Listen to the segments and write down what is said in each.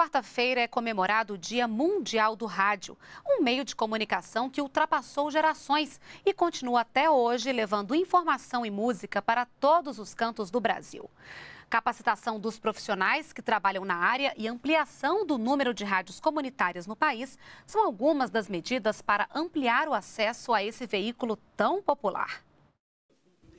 quarta-feira é comemorado o Dia Mundial do Rádio, um meio de comunicação que ultrapassou gerações e continua até hoje levando informação e música para todos os cantos do Brasil. Capacitação dos profissionais que trabalham na área e ampliação do número de rádios comunitárias no país são algumas das medidas para ampliar o acesso a esse veículo tão popular.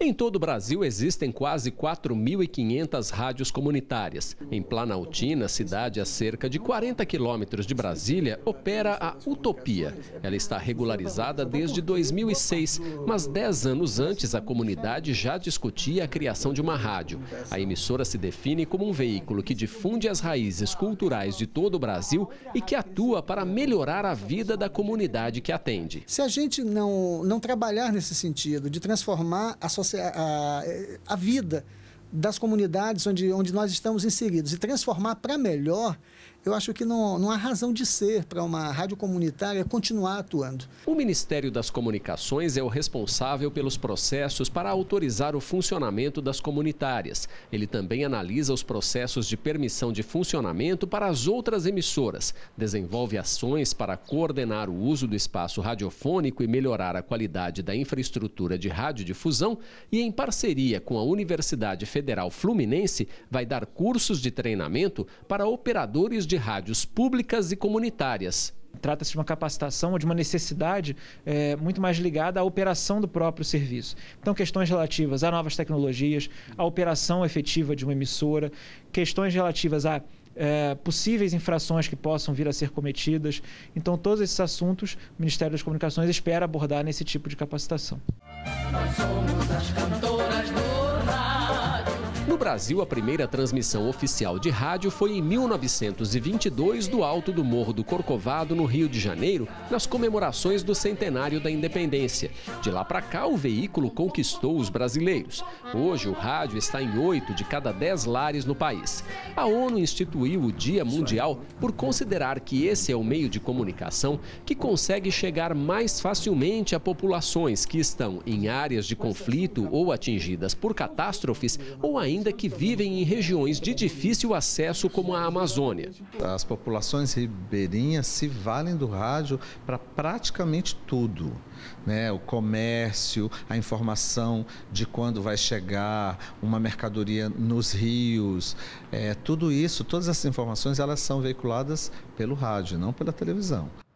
Em todo o Brasil existem quase 4.500 rádios comunitárias. Em Planaltina, cidade a cerca de 40 quilômetros de Brasília, opera a Utopia. Ela está regularizada desde 2006, mas 10 anos antes a comunidade já discutia a criação de uma rádio. A emissora se define como um veículo que difunde as raízes culturais de todo o Brasil e que atua para melhorar a vida da comunidade que atende. Se a gente não, não trabalhar nesse sentido de transformar a sociedade a, a vida das comunidades onde, onde nós estamos inseridos e transformar para melhor eu acho que não, não há razão de ser para uma rádio comunitária continuar atuando. O Ministério das Comunicações é o responsável pelos processos para autorizar o funcionamento das comunitárias. Ele também analisa os processos de permissão de funcionamento para as outras emissoras, desenvolve ações para coordenar o uso do espaço radiofônico e melhorar a qualidade da infraestrutura de radiodifusão e, em parceria com a Universidade Federal Fluminense, vai dar cursos de treinamento para operadores de de rádios públicas e comunitárias. Trata-se de uma capacitação ou de uma necessidade é, muito mais ligada à operação do próprio serviço. Então, questões relativas a novas tecnologias, à operação efetiva de uma emissora, questões relativas a é, possíveis infrações que possam vir a ser cometidas. Então, todos esses assuntos o Ministério das Comunicações espera abordar nesse tipo de capacitação. Nós somos as cantoras. No Brasil, a primeira transmissão oficial de rádio foi em 1922 do alto do Morro do Corcovado, no Rio de Janeiro, nas comemorações do centenário da independência. De lá para cá, o veículo conquistou os brasileiros. Hoje, o rádio está em oito de cada dez lares no país. A ONU instituiu o Dia Mundial por considerar que esse é o meio de comunicação que consegue chegar mais facilmente a populações que estão em áreas de conflito ou atingidas por catástrofes ou ainda ainda que vivem em regiões de difícil acesso como a Amazônia. As populações ribeirinhas se valem do rádio para praticamente tudo. Né, o comércio, a informação de quando vai chegar uma mercadoria nos rios, é, tudo isso, todas essas informações elas são veiculadas pelo rádio, não pela televisão.